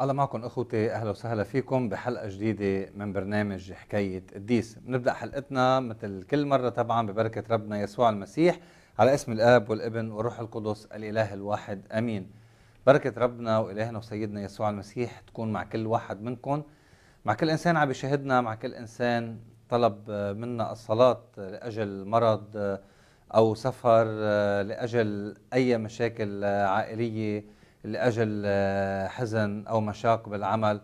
الله معكم اخوتي اهلا وسهلا فيكم بحلقه جديده من برنامج حكايه قديس بنبدا حلقتنا مثل كل مره طبعا ببركه ربنا يسوع المسيح على اسم الاب والابن والروح القدس الاله الواحد امين بركه ربنا والهنا وسيدنا يسوع المسيح تكون مع كل واحد منكم مع كل انسان عم يشاهدنا مع كل انسان طلب منا الصلاه لاجل مرض او سفر لاجل اي مشاكل عائليه لأجل آه، حزن أو مشاق بالعمل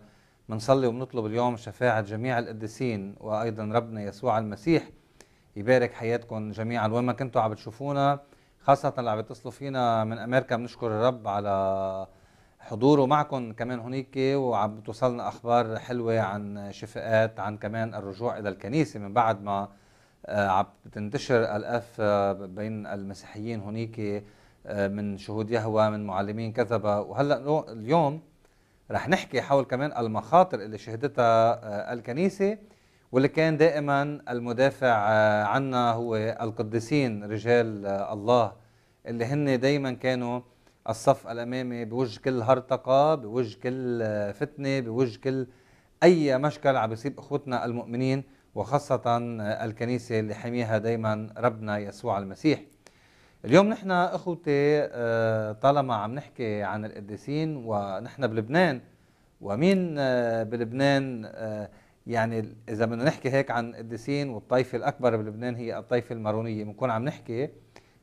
بنصلي وبنطلب اليوم شفاعة جميع القديسين وأيضا ربنا يسوع المسيح يبارك حياتكم جميعا وين ما كنتوا عم تشوفونا خاصة اللي عم يتصلوا فينا من أمريكا بنشكر الرب على حضوره معكم كمان هنيك وعم توصلنا أخبار حلوة عن شفاءات عن كمان الرجوع إلى الكنيسة من بعد ما آه، عم تنتشر الأف آه، بين المسيحيين هنيك آه، من شهود يهوى من معلمين كذبة وهلا اليوم رح نحكي حول كمان المخاطر اللي شهدتها آه، الكنيسة واللي كان دائما المدافع آه، عنا هو القديسين رجال الله اللي هن دائما كانوا الصف الامامي بوجه كل هرطقه بوجه كل فتنه بوجه كل اي مشكل عم بيصيب اخوتنا المؤمنين وخاصه الكنيسه اللي حميها دائما ربنا يسوع المسيح اليوم نحن اخوتي آه، طالما عم نحكي عن القديسين ونحن بلبنان ومين آه، بلبنان آه، يعني اذا بدنا نحكي هيك عن القديسين والطائفه الاكبر بلبنان هي الطائفه المارونيه بنكون عم نحكي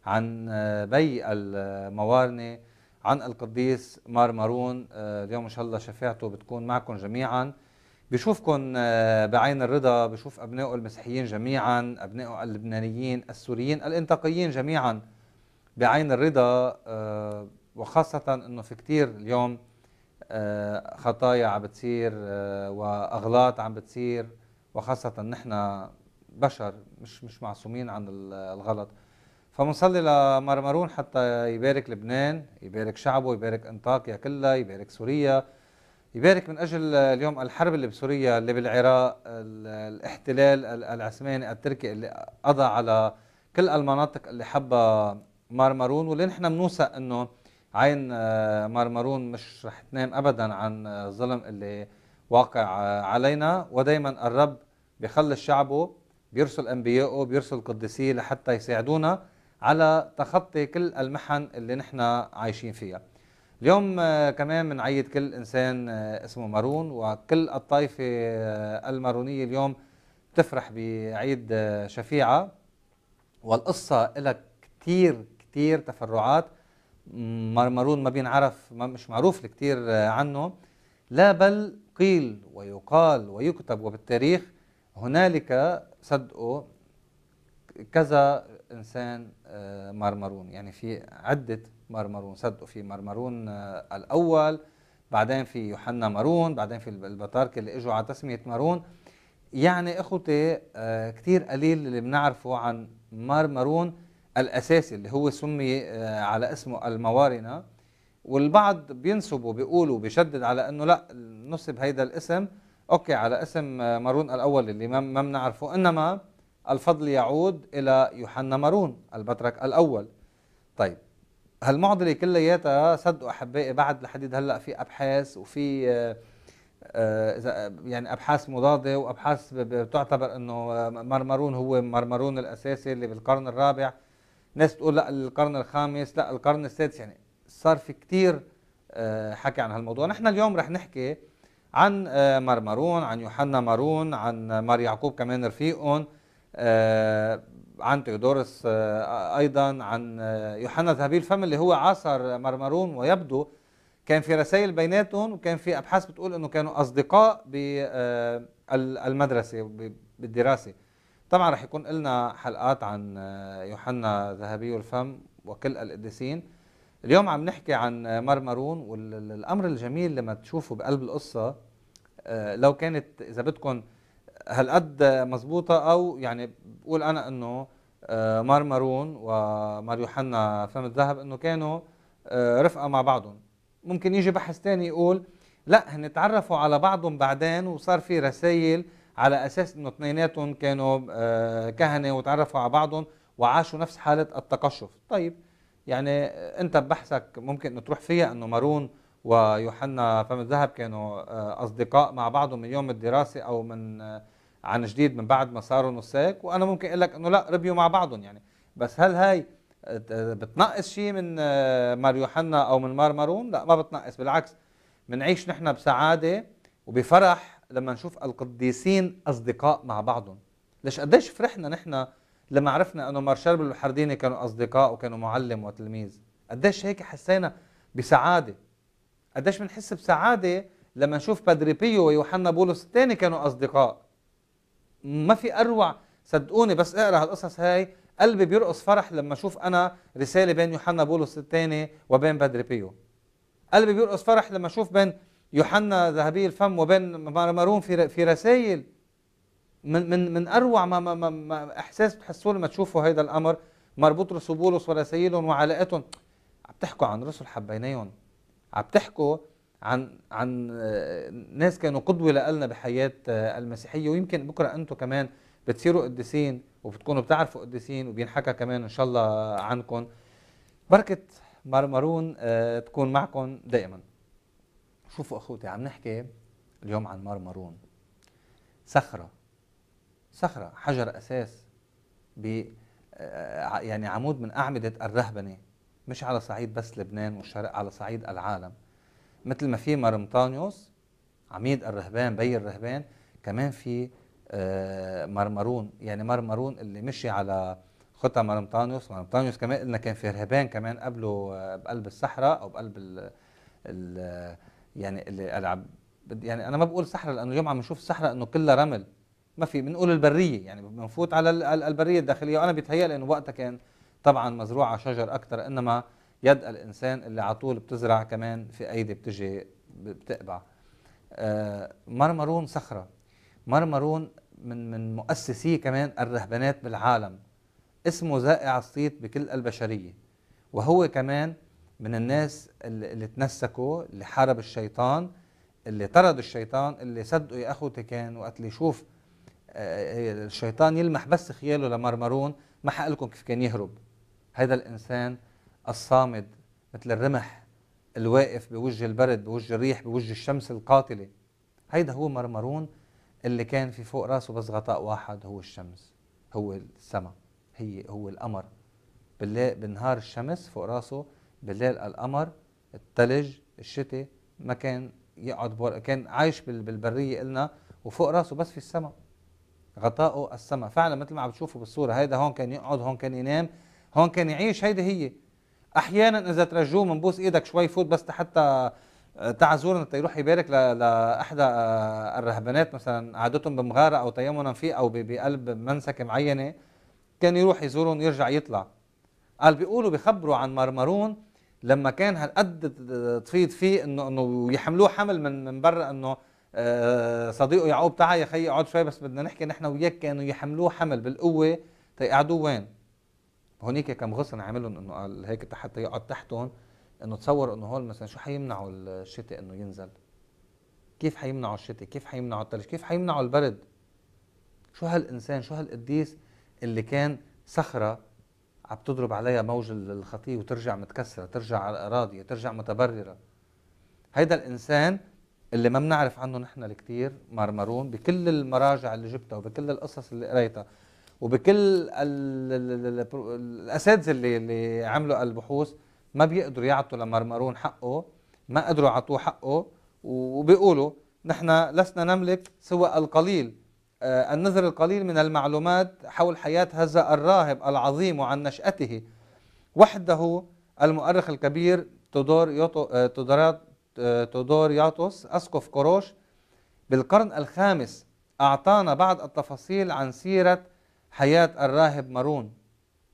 عن بي الموارنه عن القديس مار مارون اليوم ان شاء الله شفاعته بتكون معكم جميعا بشوفكم بعين الرضا بشوف ابنائه المسيحيين جميعا ابنائه اللبنانيين السوريين الانتقيين جميعا بعين الرضا آه، وخاصة انه في كتير اليوم آه، خطايا عم بتصير آه، واغلاط عم بتصير وخاصة نحن بشر مش مش معصومين عن الغلط فبنصلي لمرمرون حتى يبارك لبنان يبارك شعبه يبارك انطاكيا كلها يبارك سوريا يبارك من اجل اليوم الحرب اللي بسوريا اللي بالعراق الاحتلال العثماني التركي اللي قضى على كل المناطق اللي حبها مرمرون واللي نحن بنوثق انه عين آه، مرمرون مش رح تنام ابدا عن آه، الظلم اللي واقع آه، علينا ودائما الرب بيخلص شعبه بيرسل انبيائه بيرسل قديسيه لحتى يساعدونا على تخطي كل المحن اللي نحن عايشين فيها اليوم كمان بنعيد كل انسان اسمه مارون وكل الطائفه المارونيه اليوم تفرح بعيد شفيعه والقصه لها كثير كتير تفرعات مرمرون ما بينعرف ما مش معروف لكتير آه، عنه لا بل قيل ويقال ويكتب وبالتاريخ هنالك صدقوا كذا انسان آه، مرمرون يعني في عده مرمرون صدقوا في مرمرون آه، الاول بعدين في يوحنا مارون بعدين في البطاركه اللي اجوا على تسميه مارون يعني اخوتي كثير قليل اللي بنعرفه عن مارمارون الأساسي اللي هو سمي آه، على اسمه الموارنة والبعض بينسبوا بيقولوا بيشدد على أنه لا نسب هيدا الاسم أوكي على اسم آه، مارون الأول اللي ما بنعرفه إنما الفضل يعود إلى يوحنا مارون البترك الأول طيب هالمعضلة كلياتها صدقوا أحبائي بعد لحديد هلأ في أبحاث وفي آه، يعني ابحاث مضاده وابحاث بتعتبر انه مرمرون هو مرمرون الاساسي اللي بالقرن الرابع ناس تقول لا القرن الخامس لا القرن السادس يعني صار في كتير آه، حكي عن هالموضوع نحن اليوم رح نحكي عن آه، مرمرون عن يوحنا مارون عن مار يعقوب كمان رفيقهم آه، عن تيودورس ايضا عن يوحنا ذهبي الفم اللي هو عاصر مرمرون ويبدو كان في رسائل بيناتهم وكان في ابحاث بتقول انه كانوا اصدقاء بالمدرسه بالدراسه طبعا رح يكون لنا حلقات عن آه، يوحنا ذهبي الفم وكل القديسين اليوم عم نحكي عن آه، مرمرون والامر الجميل لما تشوفه بقلب القصه آه، لو كانت اذا بدكم هالقد مزبوطة او يعني بقول انا انه مرمرون ومار يوحنا فم الذهب انه كانوا رفقه مع بعضهم ممكن يجي بحث ثاني يقول لا هن تعرفوا على بعضهم بعدين وصار في رسائل على اساس انه اثنيناتهم كانوا آه، كهنه وتعرفوا على بعضهم وعاشوا نفس حاله التقشف طيب يعني انت ببحثك ممكن انه تروح فيها انه مارون ويوحنا فم الذهب كانوا آه، اصدقاء مع بعضهم من يوم الدراسه او من آه، عن جديد من بعد ما صاروا نساك وانا ممكن اقول لك انه لا ربيوا مع بعضهم يعني بس هل هاي بتنقص شيء من مار يوحنا او من مار مارون لا ما بتنقص بالعكس بنعيش نحن بسعاده وبفرح لما نشوف القديسين اصدقاء مع بعضهم ليش قديش فرحنا نحن لما عرفنا انه مارشال بالحرديني كانوا اصدقاء وكانوا معلم وتلميذ قديش هيك حسينا بسعاده قديش بنحس بسعاده لما نشوف بادري بيو ويوحنا بولس الثاني كانوا اصدقاء ما في اروع صدقوني بس اقرا هالقصص هاي قلبي بيرقص فرح لما اشوف انا رساله بين يوحنا بولس الثاني وبين بادري بيو قلبي بيرقص فرح لما اشوف بين يوحنا ذهبي الفم وبين مرمرون في في رسائل من من من اروع ما, ما, ما, ما احساس بتحسوه لما تشوفوا هذا الامر مربوط رسول بولس ورسائلهم وعلاقتهم عم تحكوا عن رسل حبيناهم عم تحكوا عن عن آه، ناس كانوا قدوه لنا بحياه آه، المسيحيه ويمكن بكره انتم كمان بتصيروا قديسين وبتكونوا بتعرفوا قديسين وبينحكى كمان ان شاء الله عنكم بركه مرمرون آه، تكون معكم دائما شوفوا اخوتي عم نحكي اليوم عن مرمرون صخره صخره حجر اساس ب آه، يعني عمود من اعمده الرهبنه مش على صعيد بس لبنان والشرق على صعيد العالم مثل ما في مرمطانيوس عميد الرهبان بي الرهبان كمان في آه، مرمرون يعني مرمرون اللي مشي على خطى مرمطانيوس مرمطانيوس كمان قلنا كان في رهبان كمان قبله آه، بقلب الصحراء او بقلب ال ال يعني اللي العب يعني انا ما بقول صحراء لانه اليوم عم نشوف الصحراء انه كلها رمل ما في بنقول البريه يعني بنفوت على البريه الداخليه وانا بيتهيأ لي انه وقتها كان طبعا مزروعه شجر اكثر انما يد الانسان اللي على طول بتزرع كمان في ايدي بتجي بتقبع آه، مرمرون صخره مرمرون من من مؤسسي كمان الرهبانات بالعالم اسمه زائع الصيت بكل البشريه وهو كمان من الناس اللي تنسكوا اللي حارب الشيطان اللي طردوا الشيطان اللي صدقوا يا اخوتي كان وقت اللي يشوف آه، آه، الشيطان يلمح بس خياله لمرمرون ما حقلكم كيف كان يهرب هذا الانسان الصامد مثل الرمح الواقف بوجه البرد بوجه الريح بوجه الشمس القاتله هيدا هو مرمرون اللي كان في فوق راسه بس غطاء واحد هو الشمس هو السماء هي هو القمر بالنهار الشمس فوق راسه بالليل القمر الثلج الشتاء ما كان يقعد بور كان عايش بالبريه قلنا وفوق راسه بس في السماء غطاؤه السماء فعلا مثل ما عم بتشوفوا بالصوره هيدا هون كان يقعد هون كان ينام هون كان يعيش هيدي هي احيانا اذا ترجوه منبوس ايدك شوي فوت بس حتى آه، تعزورنا يروح يبارك لاحدى آه، الرهبانات مثلا قعدتهم بمغاره او تيمنا فيه او بقلب منسكه معينه كان يروح يزورهم يرجع يطلع قال بيقولوا بيخبروا عن مرمرون لما كان هالقد تفيض فيه انه انه يحملوه حمل من من برا انه آه، صديقه يعقوب تعال يا خيي اقعد شوي بس بدنا نحكي نحن وياك كانوا يحملوه حمل بالقوه تيقعدوه وين؟ هونيك كم غصن عاملهم انه قال هيك حتى يقعد تحتهم انه تصور انه هول مثلا شو حيمنعوا الشتاء انه ينزل؟ كيف حيمنعوا الشتاء؟ كيف حيمنعوا الثلج؟ كيف حيمنعوا البرد؟ شو هالانسان شو هالقديس اللي كان صخره عم تضرب عليها موج الخطيه وترجع متكسره ترجع راضيه ترجع متبرره هيدا الانسان اللي ما بنعرف عنه نحن الكثير مرمرون بكل المراجع اللي جبتها وبكل القصص اللي قريتها وبكل الاساتذه اللي اللي عملوا البحوث ما بيقدروا يعطوا لمرمرون حقه ما قدروا يعطوه حقه وبيقولوا نحن لسنا نملك سوى القليل آه، النذر القليل من المعلومات حول حياة هذا الراهب العظيم وعن نشأته وحده المؤرخ الكبير تودور يوتو آه، تودور آه، ياتوس أسقف كوروش بالقرن الخامس أعطانا بعض التفاصيل عن سيرة حياة الراهب مارون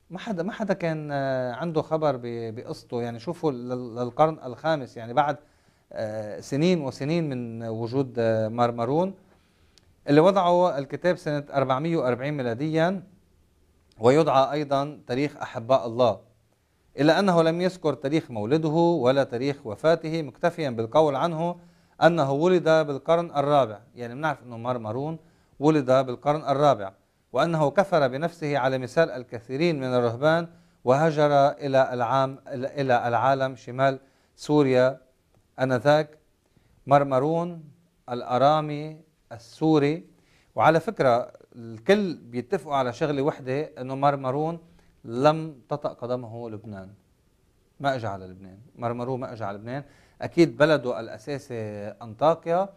ما حدا ما حدا كان عنده خبر بقصته يعني شوفوا للقرن الخامس يعني بعد سنين وسنين من وجود مارون اللي وضعه الكتاب سنة 440 ميلاديا ويدعى أيضا تاريخ أحباء الله إلا أنه لم يذكر تاريخ مولده ولا تاريخ وفاته مكتفيا بالقول عنه أنه ولد بالقرن الرابع يعني بنعرف أنه مرمرون ولد بالقرن الرابع وأنه كفر بنفسه على مثال الكثيرين من الرهبان وهجر إلى العام إلى العالم شمال سوريا أنذاك مرمرون الأرامي السوري وعلى فكرة الكل بيتفقوا على شغلة وحدة أنه مرمرون لم تطأ قدمه لبنان ما اجى على لبنان مرمرون ما اجى على لبنان اكيد بلده الاساسي انطاكيا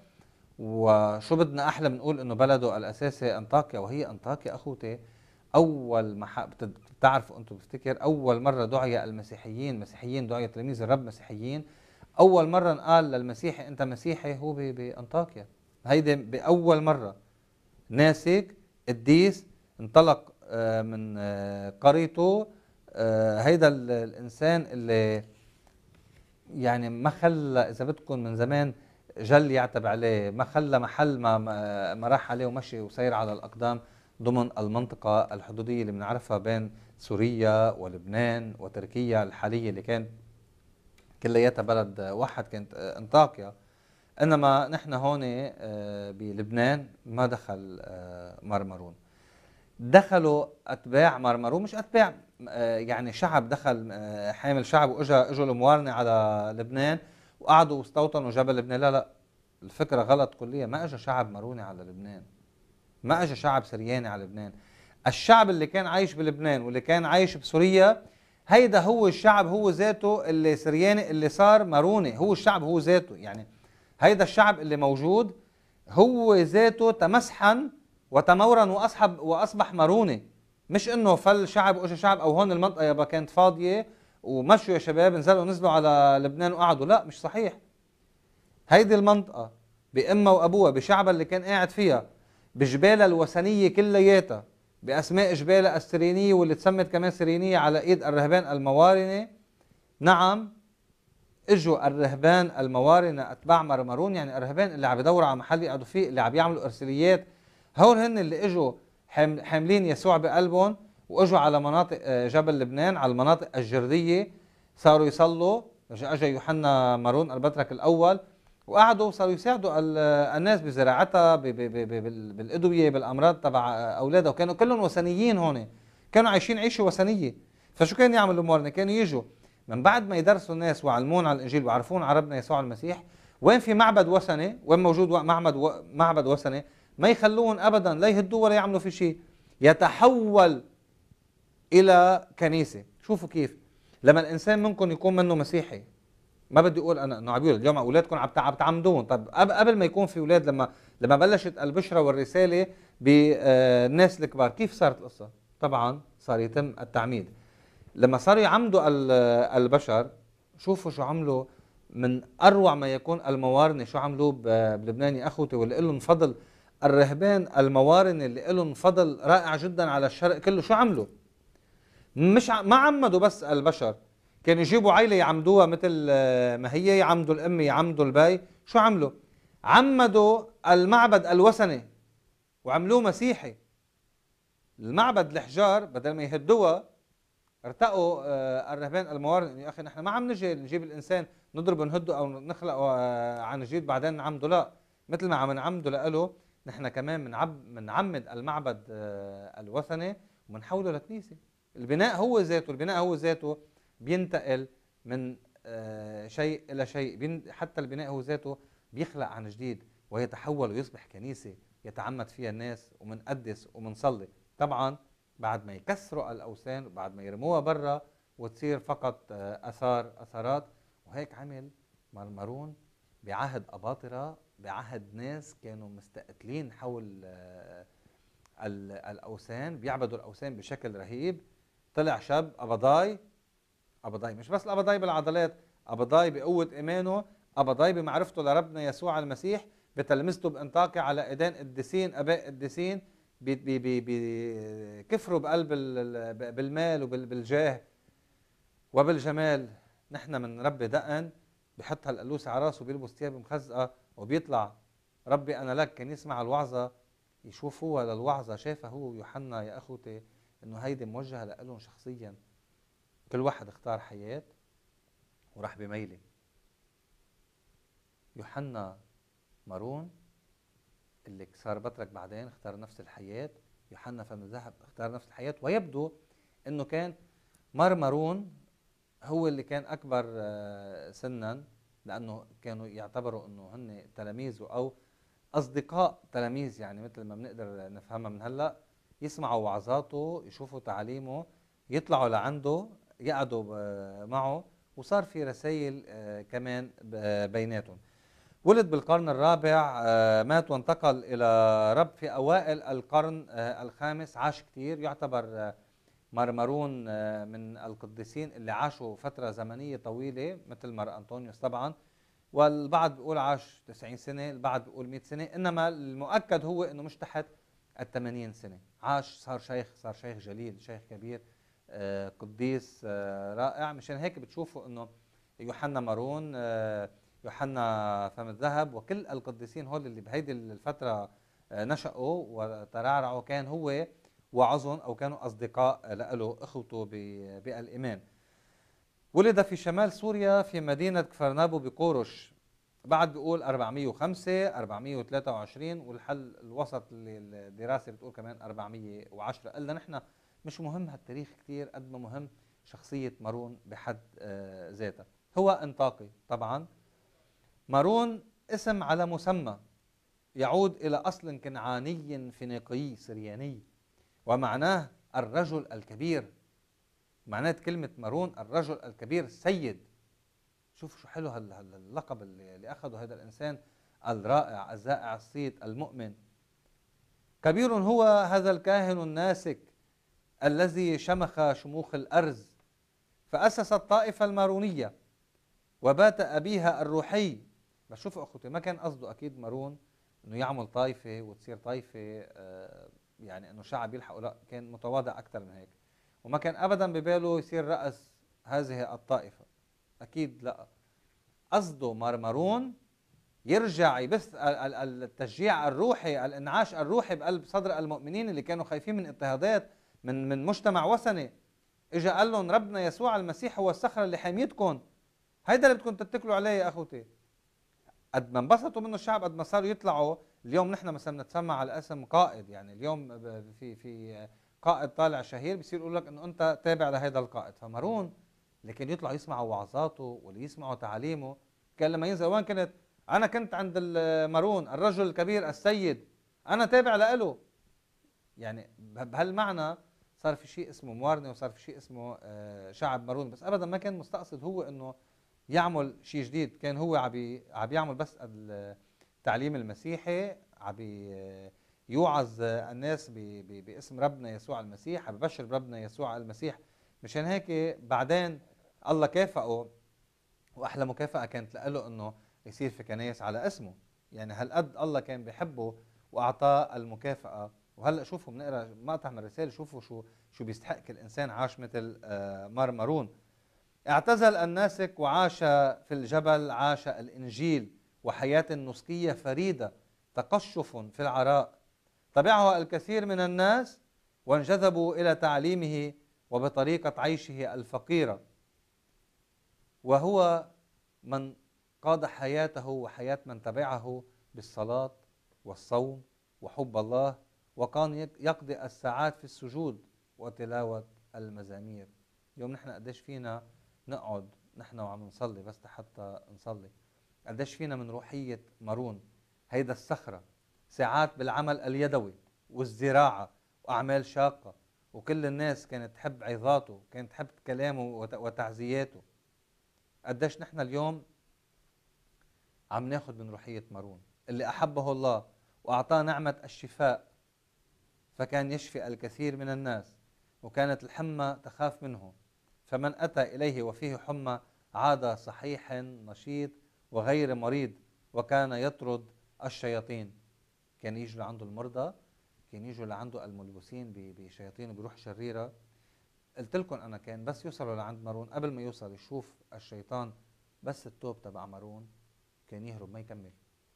وشو بدنا احلى بنقول نقول انه بلده الاساسي انطاكيا وهي انطاكيا اخوتي اول ما بتعرفوا انتم بفتكر اول مره دعي المسيحيين مسيحيين دعي تلاميذ الرب مسيحيين اول مره قال للمسيحي انت مسيحي هو بانطاكيا هيدي باول مره ناسك قديس انطلق آه، من آه، قريته آه، هيدا الانسان اللي يعني ما خلى اذا بدكم من زمان جل يعتب عليه ما خلى محل ما ما راح عليه ومشي وسير على الاقدام ضمن المنطقه الحدوديه اللي بنعرفها بين سوريا ولبنان وتركيا الحاليه اللي كانت كلياتها بلد واحد كانت انطاكيا انما نحن هون آه، بلبنان ما دخل آه، مرمرون دخلوا اتباع مرمرون مش اتباع آه، يعني شعب دخل حامل شعب واجا اجوا الموارنه على لبنان وقعدوا واستوطنوا جبل لبنان لا لا الفكره غلط كليا ما اجى شعب مروني على لبنان ما اجى شعب سرياني على لبنان الشعب اللي كان عايش بلبنان واللي كان عايش بسوريا هيدا هو الشعب هو ذاته اللي سرياني اللي صار ماروني هو الشعب هو ذاته يعني هيدا الشعب اللي موجود هو ذاته تمسحا وتمورا واصحب واصبح مرونه مش انه فل شعب واجى شعب او هون المنطقه يابا كانت فاضيه ومشوا يا شباب نزلوا نزلوا على لبنان وقعدوا لا مش صحيح هيدي المنطقه بامها وابوها بشعبها اللي كان قاعد فيها بجبالها الوثنيه كلياتها باسماء جبالها السرينيه واللي تسمت كمان سرينيه على ايد الرهبان الموارنه نعم اجوا الرهبان الموارنه اتباع مرمرون يعني الرهبان اللي عم يدوروا على محل يقعدوا فيه اللي عم يعملوا ارساليات هول هن اللي اجوا حاملين يسوع بقلبهم واجوا على مناطق آه، جبل لبنان على المناطق الجرديه صاروا يصلوا اجى يوحنا مارون البترك الاول وقعدوا صاروا يساعدوا آه، الناس بزراعتها بالادويه بالامراض تبع آه، اولادها وكانوا كلهم وثنيين هون كانوا عايشين عيشه وثنيه فشو كانوا يعملوا الموارنه كانوا يجوا من بعد ما يدرسوا الناس وعلمون على الانجيل وعرفون على ربنا يسوع المسيح وين في معبد وثني وين موجود معبد معبد وثني ما يخلوهم ابدا لا يهدوا ولا يعملوا في شيء يتحول الى كنيسه شوفوا كيف لما الانسان منكم يكون منه مسيحي ما بدي اقول انا انه عم يولد اليوم اولادكم عم عم تعمدون طب قبل ما يكون في اولاد لما لما بلشت البشره والرساله بالناس آه، الكبار كيف صارت القصه طبعا صار يتم التعميد لما صاروا يعمدوا البشر شوفوا شو عملوا من اروع ما يكون الموارنه شو عملوه بلبناني اخوتي واللي لهم فضل الرهبان الموارنه اللي لهم فضل رائع جدا على الشرق كله شو عملوا؟ مش ما عمدوا بس البشر كانوا يجيبوا عيله يعمدوها مثل ما هي يعمدوا الام يعمدوا البي شو عملوا؟ عمدوا المعبد الوثني وعملوه مسيحي المعبد الحجار بدل ما يهدوها ارتقوا آه، الرهبان الموارد انه يا اخي نحن ما عم نجي نجيب الانسان نضربه نهده او نخلقه آه، عن جديد بعدين نعمده لا مثل ما عم نعمده لإله نحن كمان بنعمد المعبد آه، الوثني وبنحوله لكنيسه البناء هو ذاته البناء هو ذاته بينتقل من شيء الى شيء حتى البناء هو ذاته بيخلق عن جديد ويتحول ويصبح كنيسه يتعمد فيها الناس ومنقدس ومنصلي طبعا بعد ما يكسروا الاوثان وبعد ما يرموها برا وتصير فقط آه، اثار اثارات وهيك عمل مرمرون بعهد اباطره بعهد ناس كانوا مستقتلين حول آه، الاوثان بيعبدوا الاوثان بشكل رهيب طلع شاب ابضاي ابضاي مش بس الابضاي بالعضلات ابضاي بقوه ايمانه ابضاي بمعرفته لربنا يسوع المسيح بتلمسته بانطاقه على ايدين قديسين اباء قديسين بكفروا بقلب بالمال وبالجاه وبالجمال نحن من ربي دقن بحط هالقلوسة على راسه بيلبس ثياب مخزقه وبيطلع ربي انا لك كان يسمع الوعظه يشوفوها للوعظه شافها هو ويوحنا يا اخوتي انه هيدي موجهه لهم شخصيا كل واحد اختار حياه وراح بميله يوحنا مارون اللي بترك بعدين اختار نفس الحياة يوحنا فم ذهب اختار نفس الحياة ويبدو أنه كان مرمرون هو اللي كان أكبر آه، سنا لأنه كانوا يعتبروا أنه هن تلاميذه أو أصدقاء تلاميذ يعني مثل ما بنقدر نفهمها من هلأ يسمعوا وعظاته يشوفوا تعاليمه يطلعوا لعنده يقعدوا آه، معه وصار في رسائل آه، كمان بيناتهم ولد بالقرن الرابع آه، مات وانتقل إلى رب في أوائل القرن آه، الخامس عاش كتير يعتبر آه، مرمرون من القديسين اللي عاشوا فترة زمنية طويلة مثل مار أنطونيوس طبعا والبعض بيقول عاش 90 سنة البعض بيقول 100 سنة إنما المؤكد هو إنه مش تحت ال 80 سنة عاش صار شيخ صار شيخ جليل شيخ كبير قديس رائع مشان هيك بتشوفوا إنه يوحنا مارون يوحنا فم الذهب وكل القديسين هول اللي بهيدي الفترة آه، نشأوا وترعرعوا كان هو وعظهم أو كانوا أصدقاء له إخوته بالإيمان ولد في شمال سوريا في مدينة كفرنابو بقورش بعد بيقول 405 423 والحل الوسط اللي الدراسه بتقول كمان 410 قلنا نحن مش مهم هالتاريخ كثير قد ما مهم شخصيه مارون بحد آه، ذاتها هو انطاقي طبعا مارون اسم على مسمى يعود إلى أصل كنعاني فينيقي سرياني ومعناه الرجل الكبير معناه كلمة مارون الرجل الكبير السيد شوف شو حلو هاللقب اللي أخذه هذا الإنسان الرائع الزائع الصيت المؤمن كبير هو هذا الكاهن الناسك الذي شمخ شموخ الأرز فأسس الطائفة المارونية وبات أبيها الروحي بس شوفوا اخوتي ما كان قصده اكيد مارون انه يعمل طائفه وتصير طائفه آه، يعني انه شعب يلحقوا لا كان متواضع اكثر من هيك وما كان ابدا بباله يصير راس هذه الطائفه اكيد لا قصده مرمرون يرجع يبث التشجيع الروحي الانعاش الروحي بقلب صدر المؤمنين اللي كانوا خايفين من اضطهادات من من مجتمع وثني اجى قال لهم ربنا يسوع المسيح هو الصخره اللي حاميتكم هيدا اللي بدكم تتكلوا عليه يا اخوتي قد ما انبسطوا منه الشعب قد ما صاروا يطلعوا اليوم نحن مثلا بنتسمع على اسم قائد يعني اليوم في في قائد طالع شهير بصير يقول لك انه انت تابع لهذا القائد فمارون لكن يطلعوا يسمعوا وعظاته واللي يسمعوا تعاليمه كان لما ينزل وين كنت انا كنت عند مارون الرجل الكبير السيد انا تابع له يعني بهالمعنى صار في شيء اسمه موارنه وصار في شيء اسمه آه، شعب مارون بس ابدا ما كان مستقصد هو انه يعمل شيء جديد كان هو عم عم يعمل بس التعليم المسيحي عم آه، يوعظ آه، الناس باسم ربنا يسوع المسيح عم ببشر بربنا يسوع المسيح مشان هيك بعدين الله كافئه واحلى مكافاه كانت له انه يصير في كنايس على اسمه يعني هالقد الله كان بحبه واعطاه المكافاه وهلا شوفوا بنقرا مقطع من الرساله شوفوا شو شو بيستحق الانسان عاش مثل آه، مارون اعتزل الناسك وعاش في الجبل عاش الإنجيل وحياة نسكية فريدة تقشف في العراء تبعها الكثير من الناس وانجذبوا إلى تعليمه وبطريقة عيشه الفقيرة وهو من قاد حياته وحياة من تبعه بالصلاة والصوم وحب الله وكان يقضي الساعات في السجود وتلاوة المزامير اليوم نحن قديش فينا نقعد نحن وعم نصلي بس حتى نصلي قديش فينا من روحية مارون هيدا الصخرة ساعات بالعمل اليدوي والزراعة وأعمال شاقة وكل الناس كانت تحب عظاته كانت تحب كلامه وتعزياته قديش نحن اليوم عم ناخد من روحية مارون اللي أحبه الله وأعطاه نعمة الشفاء فكان يشفي الكثير من الناس وكانت الحمى تخاف منه فمن أتى إليه وفيه حمى عاد صحيح نشيط وغير مريض وكان يطرد الشياطين كان يجوا لعنده المرضى كان يجوا لعنده الملبوسين بشياطين بروح شريرة قلت لكم أنا كان بس يوصلوا لعند مارون قبل ما يوصل يشوف الشيطان بس التوب تبع مارون كان يهرب ما يكمل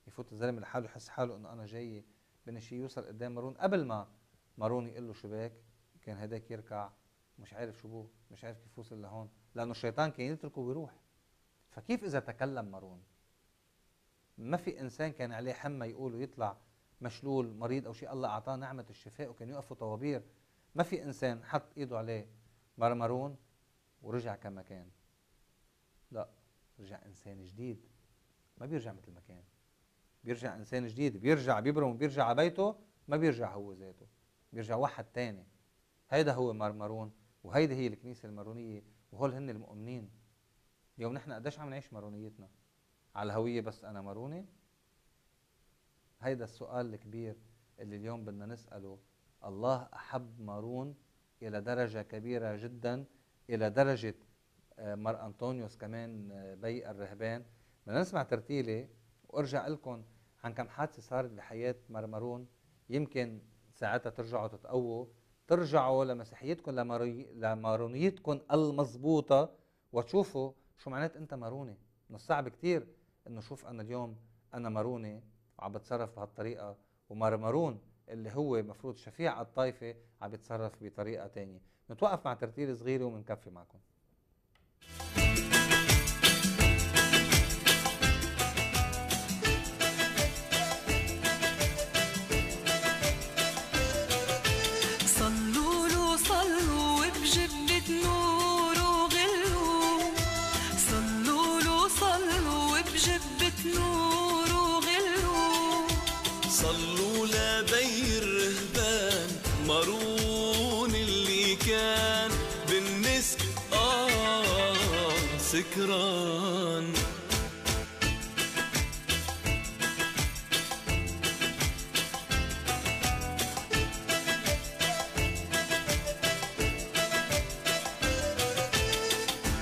يفوت الزلمة لحاله يحس حاله إنه أنا جاي بنشي شيء يوصل قدام مارون قبل ما مارون يقول له شباك كان هداك يركع مش عارف شو بو مش عارف كيف وصل لهون لانه الشيطان كان يتركه ويروح فكيف اذا تكلم مارون ما في انسان كان عليه حمى يقول ويطلع مشلول مريض او شيء الله اعطاه نعمه الشفاء وكان يقفوا طوابير ما في انسان حط ايده عليه مرمرون ورجع كما كان لا رجع انسان جديد ما بيرجع مثل ما كان بيرجع انسان جديد بيرجع بيبرم بيرجع على بيته ما بيرجع هو ذاته بيرجع واحد تاني هيدا هو مرمرون وهيدي هي الكنيسه المارونيه وهول هن المؤمنين يوم نحن قديش عم نعيش مارونيتنا على الهويه بس انا ماروني هيدا السؤال الكبير اللي اليوم بدنا نساله الله احب مارون الى درجه كبيره جدا الى درجه آه، مار انطونيوس كمان آه، بي الرهبان بدنا نسمع ترتيله وارجع لكم عن كم حادثه صارت بحياه مار مارون يمكن ساعتها ترجعوا تتقووا ترجعوا لمسيحيتكم لماري... لمارونيتكم المضبوطة وتشوفوا شو معنات أنت ماروني من الصعب كتير أنه شوف أنا اليوم أنا ماروني وعم بتصرف بهالطريقة ومارمارون اللي هو مفروض شفيع الطائفة عم يتصرف بطريقة تانية نتوقف مع ترتيل صغيرة ومنكفي معكم سكران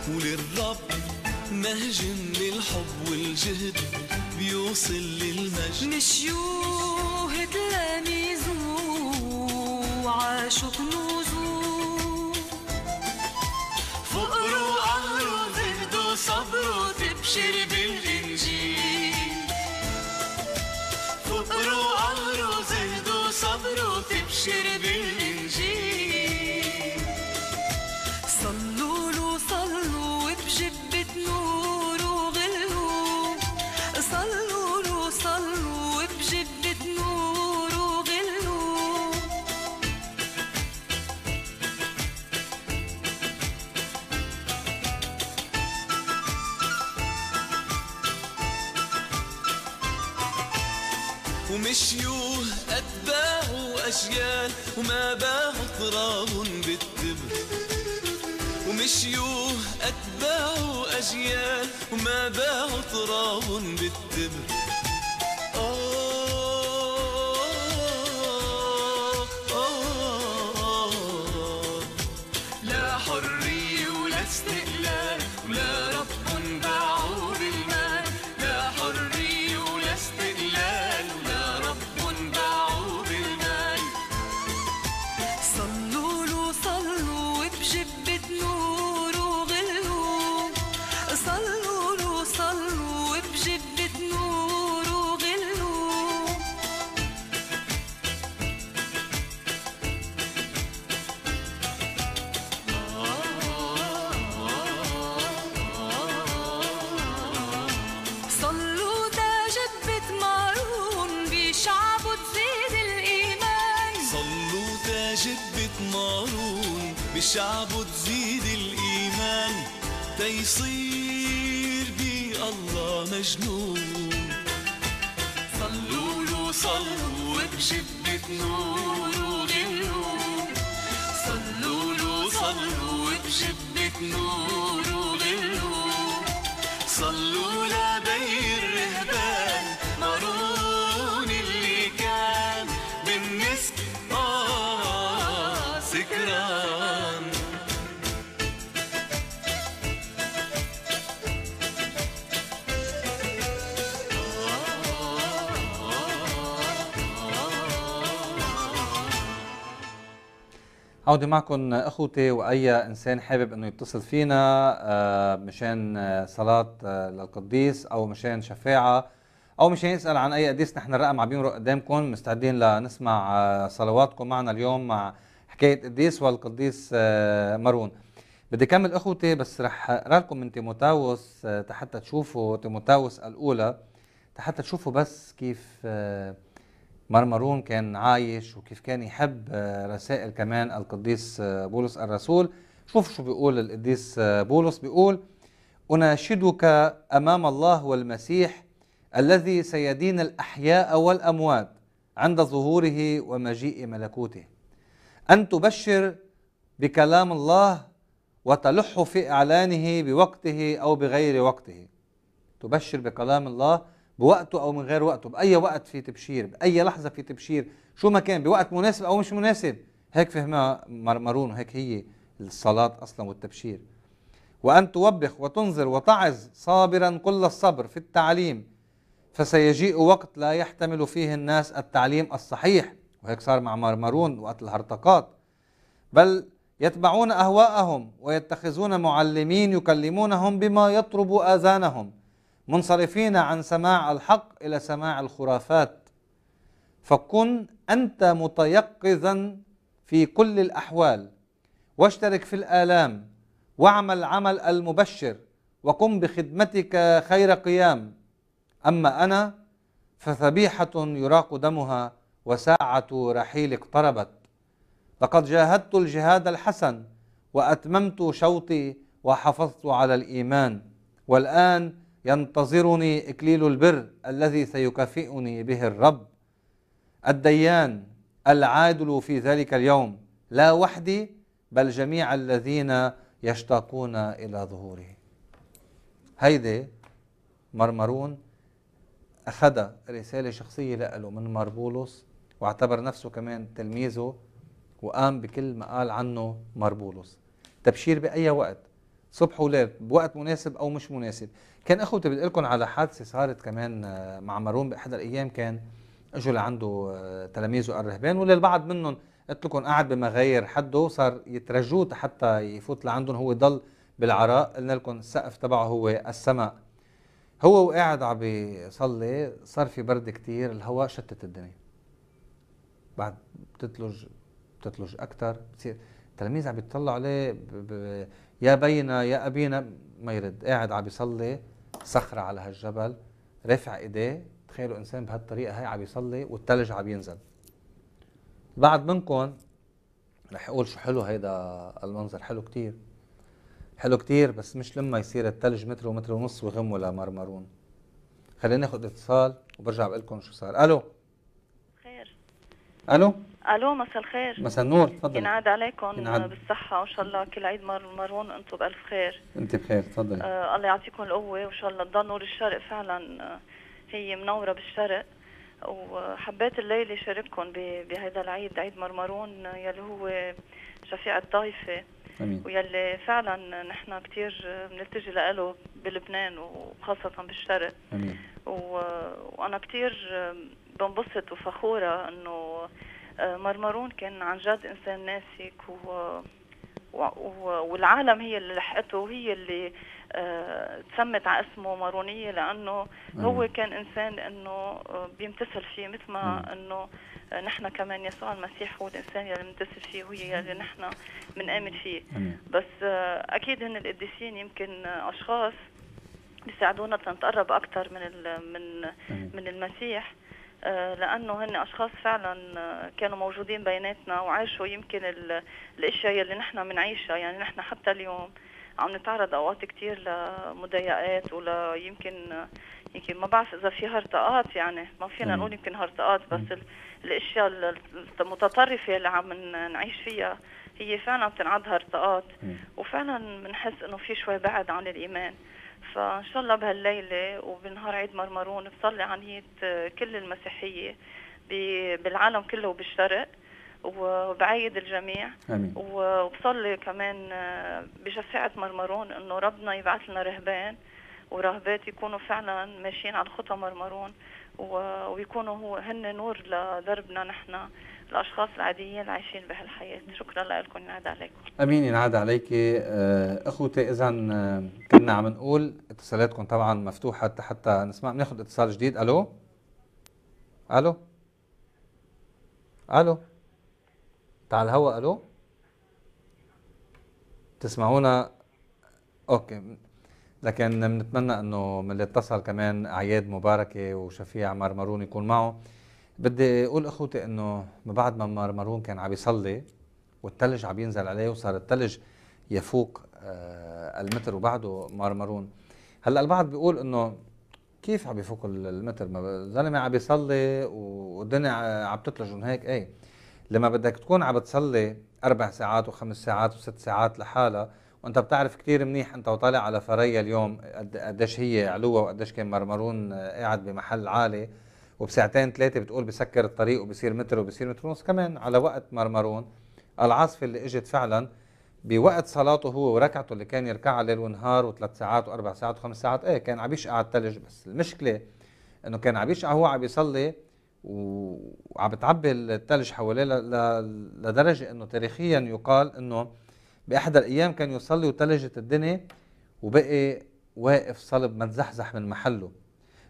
وللرب مهجن للحب والجهد بيوصل للمجد مش يوهد لميزو عاشوا كنوز Xiribi وما باه طراب بالتبر ومشيوه أتباعوا أجيال وما باه طراب بالتبر يصير بي الله مجنون صلوا له صلوا بجبة نور وغلوا صلوا له صلوا بجبة عودي معكم أخوتي وأي إنسان حابب أنه يتصل فينا آه، مشان آه، صلاة آه، للقديس أو مشان شفاعة أو مشان يسأل عن أي قديس نحن الرقم عم بيمرق قدامكم مستعدين لنسمع صلواتكم معنا اليوم مع حكاية قديس والقديس مارون بدي كمل أخوتي بس رح أقرأ لكم من تيموتاوس حتى تشوفوا تيموتاوس الأولى حتى تشوفوا بس كيف مرمرون كان عايش وكيف كان يحب آه، رسائل كمان القديس آه، بولس الرسول شوف شو بيقول القديس آه، بولس بيقول أناشدك أمام الله والمسيح الذي سيدين الأحياء والأموات عند ظهوره ومجيء ملكوته أن تبشر بكلام الله وتلح في إعلانه بوقته أو بغير وقته تبشر بكلام الله بوقته او من غير وقته باي وقت في تبشير باي لحظه في تبشير شو ما كان بوقت مناسب او مش مناسب هيك فهمها مرمرون وهيك هي الصلاه اصلا والتبشير وان توبخ وتنذر وتعظ صابرا كل الصبر في التعليم فسيجيء وقت لا يحتمل فيه الناس التعليم الصحيح وهيك صار مع مرمرون وقت الهرطقات بل يتبعون اهواءهم ويتخذون معلمين يكلمونهم بما يطرب اذانهم منصرفين عن سماع الحق الى سماع الخرافات فكن انت متيقظا في كل الاحوال واشترك في الالام واعمل عمل المبشر وقم بخدمتك خير قيام اما انا فذبيحه يراق دمها وساعه رحيل اقتربت لقد جاهدت الجهاد الحسن واتممت شوطي وحفظت على الايمان والان ينتظرني إكليل البر الذي سيكافئني به الرب الديان العادل في ذلك اليوم لا وحدي بل جميع الذين يشتاقون إلى ظهوره هيدي مرمرون أخذ رسالة شخصية له من مربولوس واعتبر نفسه كمان تلميذه وقام بكل ما قال عنه مربولوس تبشير بأي وقت صبح وليل بوقت مناسب او مش مناسب كان اخوتي بدي لكم على حادثه صارت كمان آه، مع مارون باحدى الايام كان اجوا لعنده آه، تلاميذه الرهبان واللي البعض منهم قلت لكم قعد بمغاير حده صار يترجوه حتى يفوت لعندهم هو ضل بالعراء قلنا لكم السقف تبعه هو السماء هو وقاعد عم بيصلي صار في برد كتير الهواء شتت الدنيا بعد بتتلج بتتلج اكثر بتصير التلاميذ عم بيطلعوا عليه يا بينا يا أبينا ما يرد قاعد عم يصلي صخرة على هالجبل رافع إيديه تخيلوا إنسان بهالطريقة هاي عم يصلي والثلج عم ينزل بعد منكم رح يقول شو حلو هيدا المنظر حلو كتير حلو كتير بس مش لما يصير الثلج متر ومتر ونص ويغموا لمرمرون خلينا ناخذ اتصال وبرجع بقول لكم شو صار الو خير الو الو مساء الخير مساء النور تفضل ينعاد عليكم ينعاد. بالصحة وان شاء الله كل عيد مر مرون انتم بألف خير انت بخير تفضلي آه الله يعطيكم القوة وان شاء الله تضل نور الشرق فعلا آه، هي منورة بالشرق وحبيت الليلة شارككم بهذا العيد عيد مرمرون آه، يلي هو شفيع الطائفة أمين. ويلي فعلا نحن كثير آه، بنلتجي له بلبنان وخاصة بالشرق أمين. و... وأنا كثير بنبسط وفخورة أنه مرمرون كان عن جد انسان ناسك و والعالم هي اللي لحقته وهي اللي آه، تسمت على اسمه مارونية لأنه هو كان إنسان أنه آه، بيمتثل فيه مثل ما أنه آه، نحن كمان يسوع المسيح هو الإنسان اللي بنمتثل فيه وهي اللي نحن بنآمن فيه بس أكيد هن القديسين يمكن أشخاص بيساعدونا تنتقرب أكثر من من من المسيح آه، لانه هن اشخاص فعلا آه، كانوا موجودين بيناتنا وعاشوا يمكن الاشياء اللي نحن بنعيشها يعني نحن حتى اليوم عم نتعرض اوقات كثير لمضايقات ولا يمكن يمكن ما بعرف اذا في هرطقات يعني ما فينا نقول يمكن هرطقات بس الاشياء المتطرفه اللي عم نعيش فيها هي فعلا بتنعد هرطقات وفعلا بنحس انه في شوي بعد عن الايمان فان شاء الله بهالليله وبنهار عيد مرمرون بصلي عن كل المسيحيه بالعالم كله وبالشرق وبعيد الجميع امين وبصلي كمان آه، بشفاعه مرمرون انه ربنا يبعث لنا رهبان وراهبات يكونوا فعلا ماشيين على خطى مرمرون ويكونوا هو هن نور لدربنا نحن الاشخاص العاديين اللي عايشين بهالحياه شكرا لكم ينعاد عليكم امين ينعاد عليك آه، اخوتي اذا آه، كنا عم نقول اتصالاتكم طبعا مفتوحه حتى حتى نسمع بناخذ اتصال جديد الو الو الو تعال الهواء الو تسمعونا اوكي لكن بنتمنى انه من اللي اتصل كمان اعياد مباركه وشفيع مرمرون يكون معه بدي اقول اخوتي انه بعد ما مرمرون كان عم يصلي والثلج عم ينزل عليه وصار الثلج يفوق آه، المتر وبعده مرمرون هلا البعض بيقول انه كيف عم يفوق المتر ما الزلمه عم يصلي والدنيا عم تثلج هيك اي لما بدك تكون عم بتصلي اربع ساعات وخمس ساعات وست ساعات لحالها وانت بتعرف كثير منيح انت وطالع على فريا اليوم قديش هي علوها وقديش كان مرمرون آه، قاعد بمحل عالي وبساعتين ثلاثه بتقول بسكر الطريق وبصير متر وبصير متر ونص كمان على وقت مرمرون العاصفه اللي اجت فعلا بوقت صلاته هو وركعته اللي كان يركعها ليل ونهار وثلاث ساعات واربع ساعات وخمس ساعات ايه كان عم يشقع الثلج بس المشكله انه كان عم يشقع هو عم يصلي وعم بتعبي الثلج حواليه لدرجه انه تاريخيا يقال انه باحد الايام كان يصلي وتلجت الدنيا وبقي واقف صلب متزحزح من محله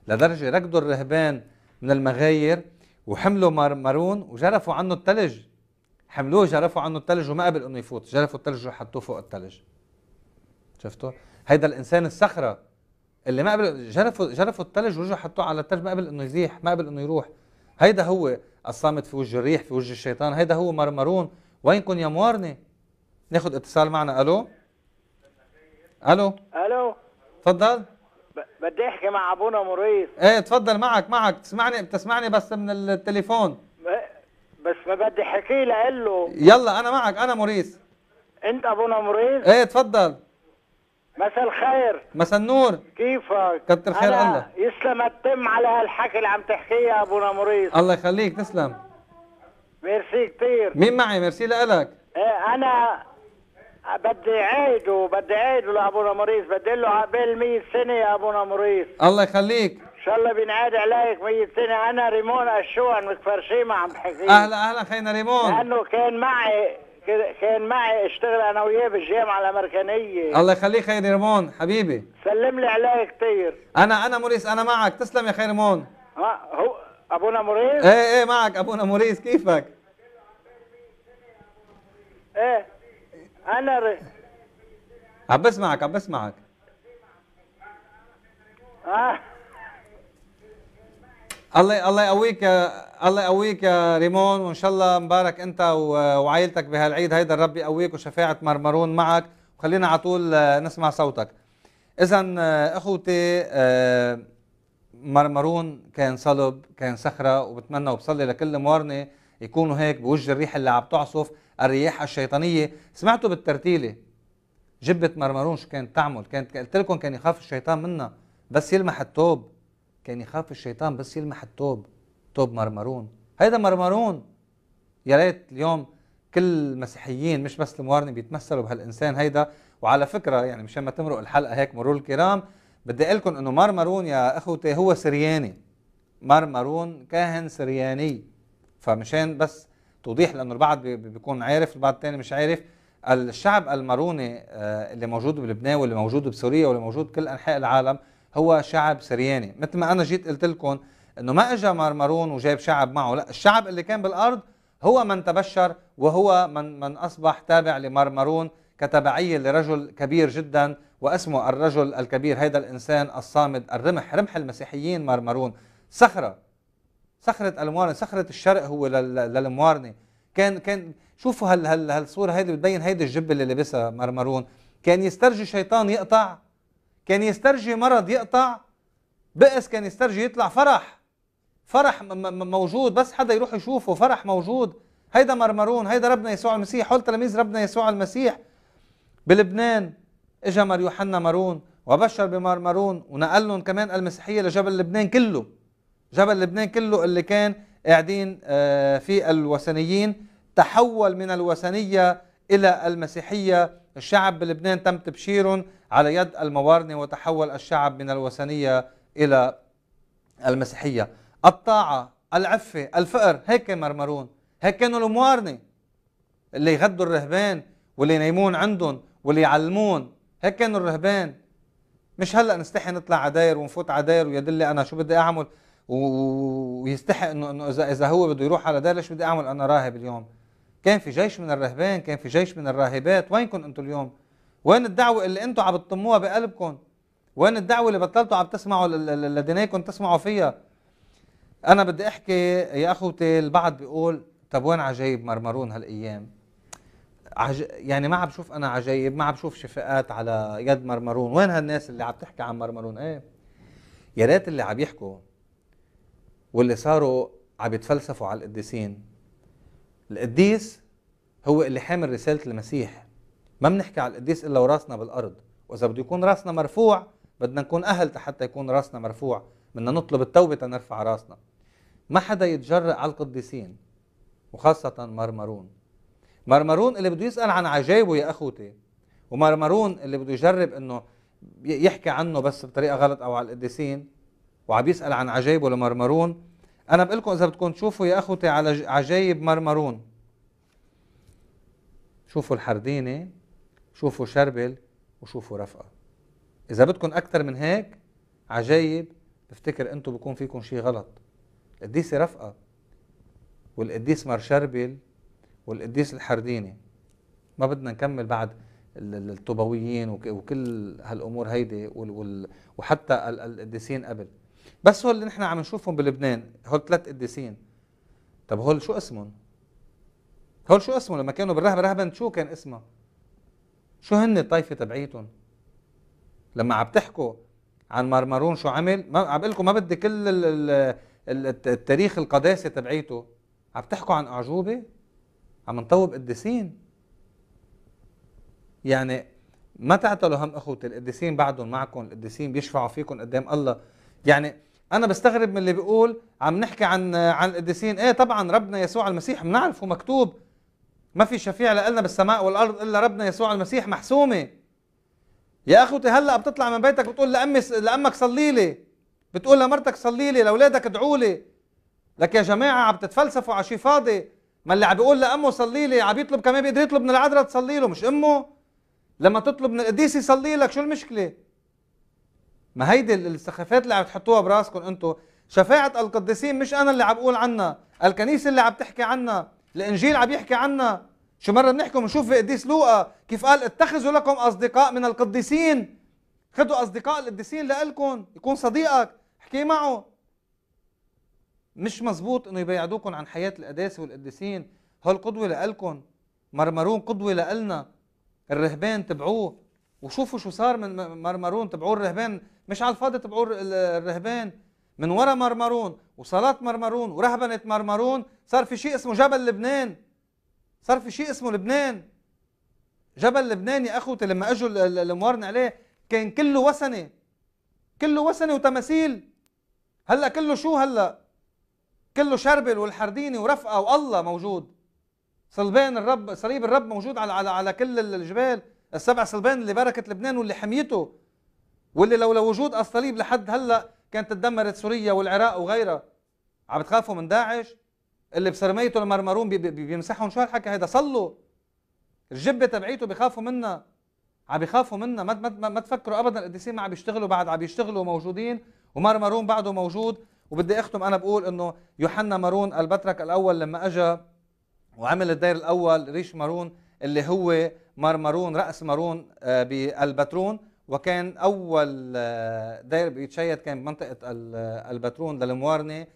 لدرجه ركضوا الرهبان من المغاير وحملوا مارون وجرفوا عنه التلج حملوه جرفوا عنه التلج وما قبل انه يفوت جرفوا التلج وحطوه فوق التلج شفتوا هيدا الانسان الصخره اللي ما قبل جرفوا جرفوا التلج ورجعوا حطوه على التلج ما قبل انه يزيح ما قبل انه يروح هيدا هو الصامت في وجه الريح في وجه الشيطان هيدا هو مرمرون وينكم يا موارنه ناخد اتصال معنا الو الو الو تفضل بدي احكي مع ابونا موريس ايه تفضل معك معك تسمعني بتسمعني بس من التليفون بس ما بدي احكي له يلا انا معك انا موريس انت ابونا موريس ايه تفضل مساء الخير مساء النور كيفك كتر خير الله يسلم التم على هالحكي اللي عم تحكيه يا ابونا موريس الله يخليك تسلم ميرسي كثير مين معي ميرسي لك ايه انا بدي عيده بدي عيده لابونا موريس بدي له عقبال 100 سنه يا ابونا موريس الله يخليك ان شاء الله بينعاد عليك 100 سنه انا ريمون الشوان من فرشيمه عم بحكي اهلا اهلا خينا ريمون لانه كان معي كان معي اشتغل انا وياه بالجامعه الامريكانيه الله يخليك خير ريمون حبيبي سلم لي عليه كثير انا انا موريس انا معك تسلم يا خير ريمون هو ابونا موريس ايه ايه معك ابونا موريس كيفك ايه انا ر... عم بسمعك عم بسمعك آه. الله الله يقويك الله يقويك يا ريمون وان شاء الله مبارك انت وعائلتك بهالعيد هيدا الرب يقويك وشفاعه مرمرون معك وخلينا على طول آه، نسمع صوتك اذا آه، اخوتي مرمرون كان صلب كان صخره وبتمنى وبصلي لكل موارنه يكونوا هيك بوجه الريح اللي عم تعصف الرياح الشيطانيه سمعتوا بالترتيله جبه مرمرون شو كانت تعمل كانت قلت لكم كان يخاف الشيطان منها بس يلمح الثوب كان يخاف الشيطان بس يلمح الثوب ثوب مرمرون هيدا مرمرون يا ريت اليوم كل المسيحيين مش بس الموارنه بيتمثلوا بهالانسان هيدا وعلى فكره يعني مشان ما تمرق الحلقه هيك مرور الكرام بدي اقول لكم انه مرمرون يا اخوتي هو سرياني مرمرون كاهن سرياني فمشان بس توضيح لانه البعض بيكون عارف البعض الثاني مش عارف الشعب الماروني آه، اللي موجود بلبنان واللي موجود بسوريا واللي موجود بكل انحاء العالم هو شعب سرياني مثل ما انا جيت قلت لكم انه ما اجى مارمارون وجاب شعب معه لا الشعب اللي كان بالارض هو من تبشر وهو من من اصبح تابع لمارمارون كتبعيه لرجل كبير جدا واسمه الرجل الكبير هذا الانسان الصامد الرمح رمح المسيحيين مارمارون صخره صخره الموارنه صخره الشرق هو للموارنه كان كان شوفوا هال هال هالصوره هيدي بتبين هيدي الجبه اللي لابسها مرمرون كان يسترجي شيطان يقطع كان يسترجي مرض يقطع بئس كان يسترجي يطلع فرح فرح موجود بس حدا يروح يشوفه فرح موجود هيدا مرمرون هيدا ربنا يسوع المسيح هول تلاميذ ربنا يسوع المسيح بلبنان اجا مار يوحنا مارون وبشر بمرمرون ونقل لهم كمان المسيحيه لجبل لبنان كله جبل لبنان كله اللي كان قاعدين آه، فيه الوثنيين تحول من الوثنية إلى المسيحية الشعب بلبنان تم تبشيرهم على يد الموارنة وتحول الشعب من الوثنية إلى المسيحية الطاعة العفة الفقر هيك مرمرون هيك كانوا الموارنة اللي يغدوا الرهبان واللي ينيمون عندهم واللي يعلمون هيك كانوا الرهبان مش هلا نستحي نطلع عداير ونفوت عداير ويدلي انا شو بدي اعمل ويستحق انه انه اذا اذا هو بده يروح على ده ليش بدي اعمل انا راهب اليوم؟ كان في جيش من الرهبان، كان في جيش من الراهبات، وينكم انتم اليوم؟ وين الدعوه اللي انتم عم تطموها بقلبكم؟ وين الدعوه اللي بطلتوا عم تسمعوا لدينيكم تسمعوا فيها؟ انا بدي احكي يا اخوتي البعض بيقول طب وين عجايب مرمرون هالايام؟ عج... يعني ما عم بشوف انا عجايب، ما عم بشوف شفاءات على يد مرمرون، وين هالناس اللي عم تحكي عن مرمرون؟ ايه يا ريت اللي عم يحكوا واللي صاروا عم يتفلسفوا على القديسين القديس هو اللي حامل رسالة المسيح ما بنحكي على القديس إلا وراسنا بالأرض وإذا بده يكون راسنا مرفوع بدنا نكون أهل حتى يكون راسنا مرفوع بدنا نطلب التوبة تنرفع راسنا ما حدا يتجرأ على القديسين وخاصة مرمرون مرمرون اللي بده يسأل عن عجائبه يا أخوتي ومرمرون اللي بده يجرب أنه يحكي عنه بس بطريقة غلط أو على القديسين وعم يسأل عن عجايب ولا مرمرون أنا بقول لكم إذا بدكم تشوفوا يا أخوتي على عجايب مرمرون شوفوا الحردينة شوفوا شربل وشوفوا رفقة إذا بدكم أكثر من هيك عجايب بفتكر أنتم بكون فيكم شيء غلط القديسة رفقة والقديس مر شربل والقديس الحرديني ما بدنا نكمل بعد الطوبويين وكل هالامور هيدي وحتى القديسين قبل بس هول اللي نحن عم نشوفهم بلبنان هول ثلاث قديسين طب هول شو اسمهم؟ هول شو اسمهم لما كانوا بالرهبه رهبنه شو كان اسمها؟ شو هن الطائفه تبعيتهم؟ لما عم تحكوا عن مرمرون شو عمل ما عم بقول لكم ما بدي كل التاريخ القداسه تبعيته عم تحكوا عن اعجوبه عم نطوب قديسين يعني ما تعتلوا هم اخوتي القديسين بعدهم معكم القديسين بيشفعوا فيكم قدام الله يعني انا بستغرب من اللي بيقول عم نحكي عن عن القديسين ايه طبعا ربنا يسوع المسيح بنعرفه مكتوب ما في شفيع لنا بالسماء والارض الا ربنا يسوع المسيح محسومه يا اخوتي هلا بتطلع من بيتك بتقول لامي لامك صلي لي بتقول لمرتك صلي لي لاولادك ادعوا لي لك يا جماعه عم تتفلسفوا على شي فاضي ما اللي عم بيقول لامه صلي لي عم يطلب كمان بيقدر يطلب من العذراء تصلي له مش امه لما تطلب من القديس يصلي لك شو المشكله ما هيدي السخافات اللي عم تحطوها براسكم انتم شفاعة القديسين مش أنا اللي عم بقول عنها الكنيسة اللي عم تحكي عنها الإنجيل عم يحكي عنها شو مرة بنحكي بنشوف في قديس لوقا كيف قال اتخذوا لكم أصدقاء من القديسين خذوا أصدقاء القديسين لإلكم يكون صديقك احكي معه مش مزبوط انه يبيعدوكم عن حياة القداسة والقديسين هول قدوة لإلكم مرمرون قدوة لإلنا الرهبان تبعوه وشوفوا شو صار من مرمرون تبعوه الرهبان مش على الفاضي تبعوا الرهبان من ورا مرمرون وصلاة مرمرون ورهبنة مرمرون صار في شيء اسمه جبل لبنان صار في شيء اسمه لبنان جبل لبنان يا اخوتي لما اجوا الموارن عليه كان كله وثني كله وثني وتماثيل هلا كله شو هلا كله شربل والحرديني ورفقه والله موجود صلبان الرب صليب الرب موجود على على على كل الجبال السبع صلبان اللي بركت لبنان واللي حميته واللي لولا وجود الصليب لحد هلا كانت تدمرت سوريا والعراق وغيرها عم تخافوا من داعش اللي بسرميته المرمرون بيمسحهم شو هالحكي هيدا صلوا الجبه تبعيته بيخافوا منا عم بيخافوا منا ما ما ما تفكروا ابدا القديسين إيه ما عم بيشتغلوا بعد عم بيشتغلوا موجودين ومرمرون بعده موجود وبدي اختم انا بقول انه يوحنا مارون البترك الاول لما اجى وعمل الدير الاول ريش مارون اللي هو مرمرون راس مارون آه، بالبترون وكان اول آه، دير بيتشيد كان بمنطقه آه، البترون للموارنه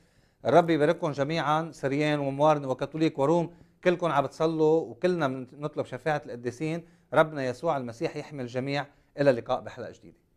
الرب يبارككم جميعا سريان وموارنه وكاثوليك وروم كلكم عم بتصلوا وكلنا بنطلب شفاعه القديسين ربنا يسوع المسيح يحمي الجميع الى اللقاء بحلقه جديده